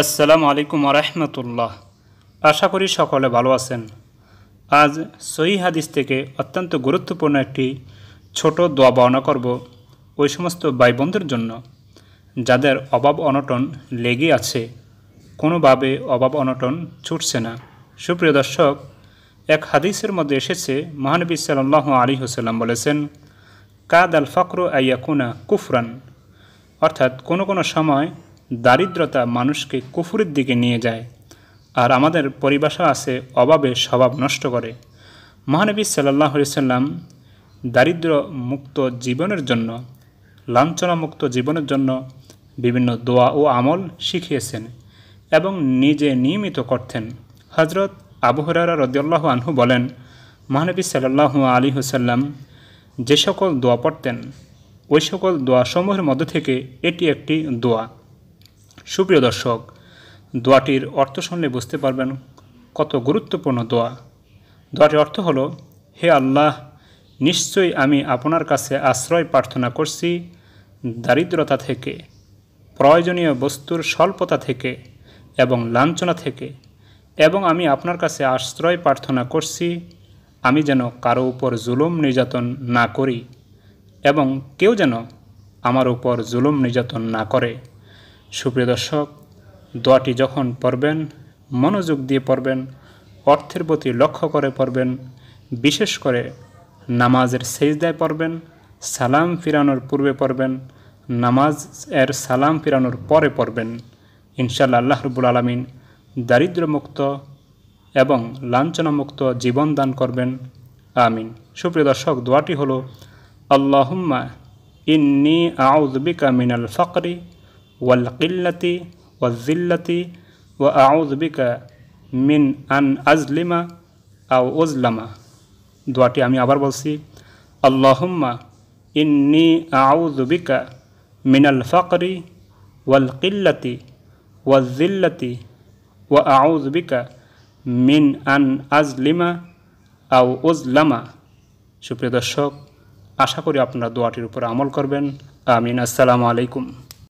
আসসালামু আলাইকুম আরহামতুল্লাহ আশা করি সকলে ভালো আছেন আজ সহি হাদিস থেকে অত্যন্ত গুরুত্বপূর্ণ একটি ছোট দোয়া বর্ণনা করব ওই সমস্ত বোনদের জন্য যাদের অভাব অনটন লেগে আছে কোনোভাবে অভাব অনটন ছুটছে না সুপ্রিয় দর্শক এক হাদিসের মধ্যে এসেছে মহানবী সাল্লাহ আলী হোসাল্লাম বলেছেন কাদ আল আইয়া কুনা কুফরান অর্থাৎ কোনো কোনো সময় দারিদ্রতা মানুষকে কুফুরের দিকে নিয়ে যায় আর আমাদের পরিভাষা আছে অভাবে স্বভাব নষ্ট করে মহানবী সাল্লাহ সাল্লাম দারিদ্র মুক্ত জীবনের জন্য লাঞ্ছনামুক্ত জীবনের জন্য বিভিন্ন দোয়া ও আমল শিখিয়েছেন এবং নিজে নিয়মিত করতেন হজরত আবহরারা রদিয়াল্লাহ আনহু বলেন মহানবী সাল্লাহ আলী হুসাল্লাম যে সকল দোয়া পড়তেন ওই সকল দোয়াসমূহের মধ্য থেকে এটি একটি দোয়া সুপ্রিয় দর্শক দোয়াটির অর্থ শুনলে বুঝতে পারবেন কত গুরুত্বপূর্ণ দোয়া দোয়াটির অর্থ হল হে আল্লাহ নিশ্চয়ই আমি আপনার কাছে আশ্রয় প্রার্থনা করছি দারিদ্রতা থেকে প্রয়োজনীয় বস্তুর স্বল্পতা থেকে এবং লাঞ্ছনা থেকে এবং আমি আপনার কাছে আশ্রয় প্রার্থনা করছি আমি যেন কারো উপর জুলুম নির্যাতন না করি এবং কেউ যেন আমার উপর জুলুম নির্যাতন না করে সুপ্রিয় দর্শক দোয়াটি যখন পড়বেন মনোযোগ দিয়ে পড়বেন অর্থের প্রতি লক্ষ্য করে পড়বেন বিশেষ করে নামাজের সেজদায় পড়বেন সালাম ফিরানোর পূর্বে পড়বেন নামাজ এর সালাম ফিরানোর পরে পড়বেন ইনশাল্লাহ আল্লাহ রবুল আলমিন দারিদ্র্যমুক্ত এবং লাঞ্ছনামুক্ত জীবন দান করবেন আমিন সুপ্রিয় দর্শক দোয়াটি হল আল্লাহুম্মা ইন্নি আউজবিকা মিনাল ফকরি والقلة والذلة وأعوذ بك من أن أظلم أو أظلم دواتي أمي أبر بلسي اللهم إني أعوذ بك من الفقر والقلة والذلة وأعوذ بك من أن أظلم أو أظلم شكرا دشوك আশা করি আপনারা الدواتي উপর আমল করবেন আমিন আসসালামু আলাইকুম